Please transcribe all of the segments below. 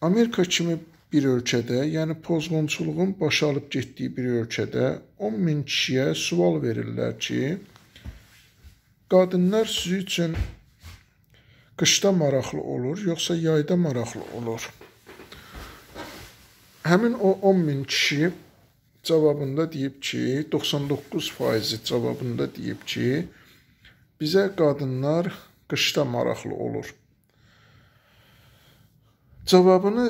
Amerika kimi bir ölkədə, yəni pozğunçuluğun başalıb getdiyi bir ölkədə 10 min kişiyə sual verirlər ki, qadınlar sizi üçün qışda maraqlı olur, yoxsa yayda maraqlı olur? Həmin o 10 min kişi cavabında deyib ki, 99% cavabında deyib ki, bizə qadınlar qışda maraqlı olur. Cavabını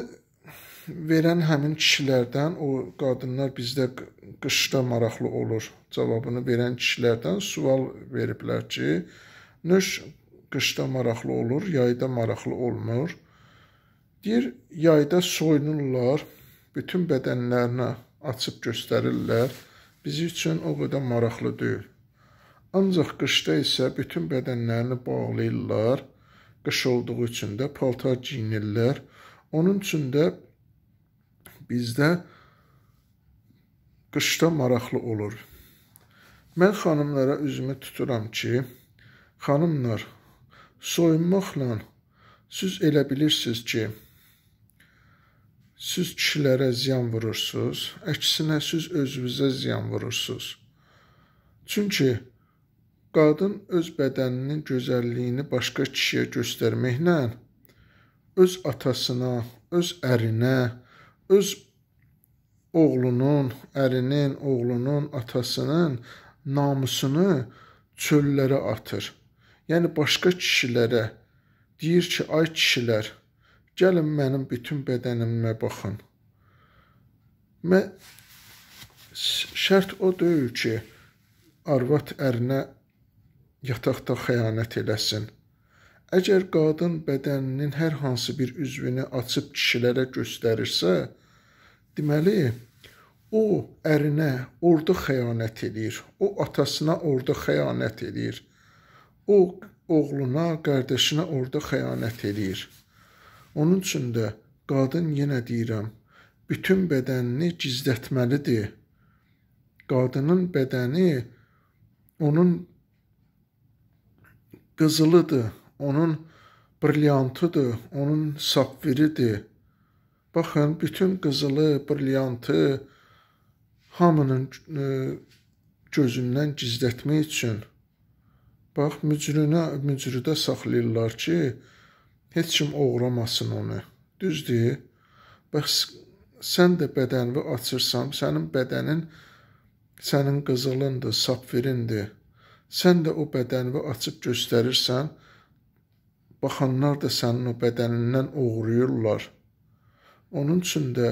verən həmin kişilərdən, o qadınlar bizdə qışda maraqlı olur. Cavabını verən kişilərdən sual veriblər ki, nöş qışda maraqlı olur, yayda maraqlı olmur. Deyir, yayda soyunurlar, bütün bədənlərinə açıb göstərirlər. Bizi üçün o qədər maraqlı deyil. Ancaq qışda isə bütün bədənlərini bağlayırlar. Qış olduğu üçün də paltar geyinirlər. Onun üçün də bizdə qışda maraqlı olur. Mən xanımlara üzümü tuturam ki, xanımlar, soyunmaqla siz elə bilirsiniz ki, siz kişilərə ziyan vurursunuz, əksinə siz özünüzə ziyan vurursunuz. Çünki qadın öz bədəninin gözəlliyini başqa kişiyə göstərməklə öz atasına, öz ərinə, öz oğlunun, ərinin, oğlunun, atasının namusunu çöllərə atır. Yəni başqa kişilərə deyir ki, ay kişilər, gəlin mənim bütün bədənimə baxın. Mə şərt o deyil ki, arvad ərinə yataqda xəyanət eləsin. Əgər qadın bədəninin hər hansı bir üzvünü açıb kişilərə göstərirsə, deməli o ərinə orada xəyanət eləyir. O atasına orada xəyanət eləyir. O oğluna, qardaşına orada xəyanət eləyir. Onun üçün də qadın yenə deyirəm, bütün bədənini gizlətməlidir. Qadının bədəni onun qızılıdır onun brilyantıdır, onun sapfiridir. Baxın, bütün qızılı, brilyantı hamının e, gözündən gizlətmək üçün bax mücrünə mücrüdə saxlayırlar ki, heç kim oğramasın onu. Düzdür? Bax sən də bədənini açırsan, sənin bədənin sənin qızılındır, sapfirindir. Sən də o bədənini açıb göstərirsən, baxanlar da sənin o bədənindən oğuruyurlar. Onun üçün də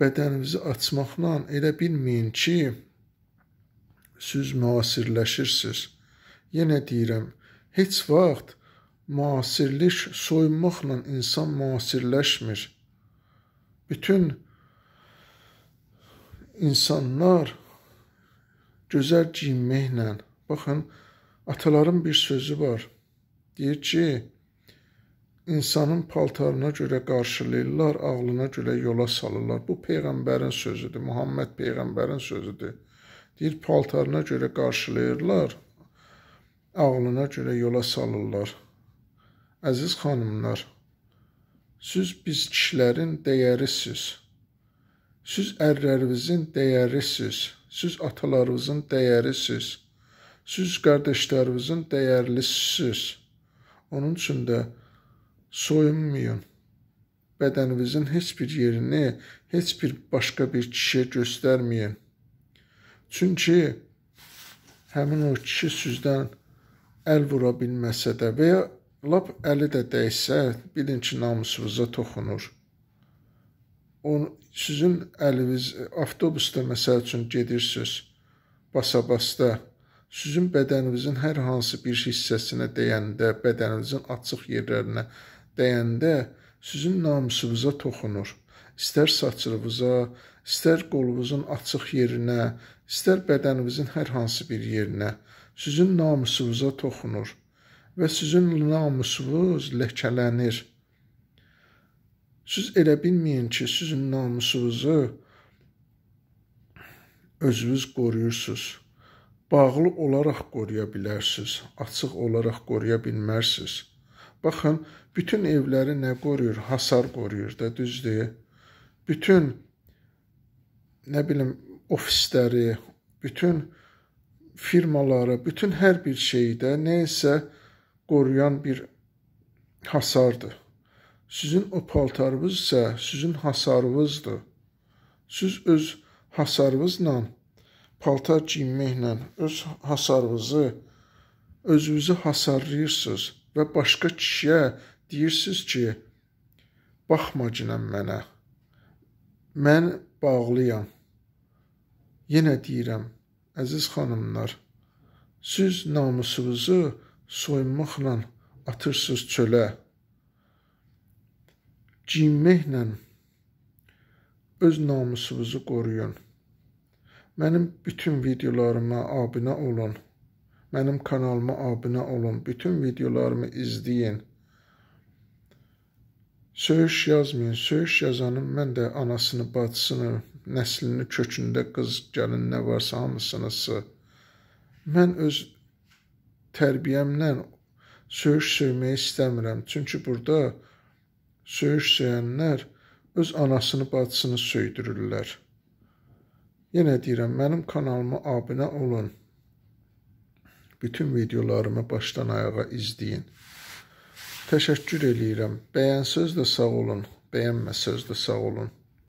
bədənimizi açmaqla elə bilməyin ki, siz müasirləşirsiniz. Yenə deyirəm, heç vaxt müasirlik soyunmaqla insan müasirləşmir. Bütün insanlar gözəl geyinməklə, baxın, ataların bir sözü var. Deyir ki, insanın paltarına görə qarşılayırlar, ağlına görə yola salırlar. Bu peyğəmbərin sözüdür, Muhammed peyğəmbərin sözüdür. Deyir paltarına görə qarşılayırlar, ağlına görə yola salırlar. Əziz xanımlar, siz biz kişilərin dəyərisiz. Siz ərlərinizin dəyərisiz. Siz atalarınızın dəyərisiz. Siz qardaşlarınızın dəyərlisisiz. Onun üçün də soyunmayın. Bədəninizin heç bir yerini heç bir başqa bir kişiyə göstərməyin. Çünki həmin o kişi sizdən əl vura bilməsə də və ya lap əli də dəysə, bilin ki, namusunuza toxunur. On sizin əliniz avtobusda məsəl üçün gedirsiniz, basa-basta Sizin bədəninizin hər hansı bir hissəsinə dəyəndə, bədəninizin açıq yerlərinə dəyəndə sizin namusunuza toxunur. İstər saçınıza, istər qolunuzun açıq yerinə, istər bədəninizin hər hansı bir yerinə sizin namusunuza toxunur və sizin namusunuz ləkələnir. Siz elə bilməyin ki, sizin namusunuzu özünüz qoruyursunuz bağlı olaraq qoruya bilərsiniz, açıq olaraq qoruya bilmərsiniz. Baxın, bütün evləri nə qoruyur? Hasar qoruyur da, düzdür? Bütün nə bilim ofisləri, bütün firmaları, bütün hər bir şeydə nə isə qoruyan bir hasardır. Sizin o paltarınız isə sizin hasarınızdır. Siz öz hasarınızla paltar geyinməklə öz hasarınızı, özünüzü hasarlayırsınız və başqa kişiyə deyirsiniz ki, baxma cinəm mənə, mən bağlıyam. Yenə deyirəm, əziz xanımlar, siz namusunuzu soyunmaqla atırsınız çölə, giyinməklə öz namusunuzu qoruyun.'' Mənim bütün videolarıma abunə olun. Mənim kanalıma abunə olun. Bütün videolarımı izləyin. Söyüş yazmayın. Söyüş yazanın mən də anasını, bacısını, nəslini, kökündə qız, gəlin nə varsa hamısınızı. Mən öz tərbiyəmlə söyüş söyməyi istəmirəm. Çünki burada söyüş söyənlər öz anasını, bacısını söydürürlər. Yenə deyirəm, mənim kanalıma abunə olun. Bütün videolarımı başdan ayağa izləyin. Təşəkkür eləyirəm. Bəyənsəz də sağ olun, bəyənməsəz də sağ olun.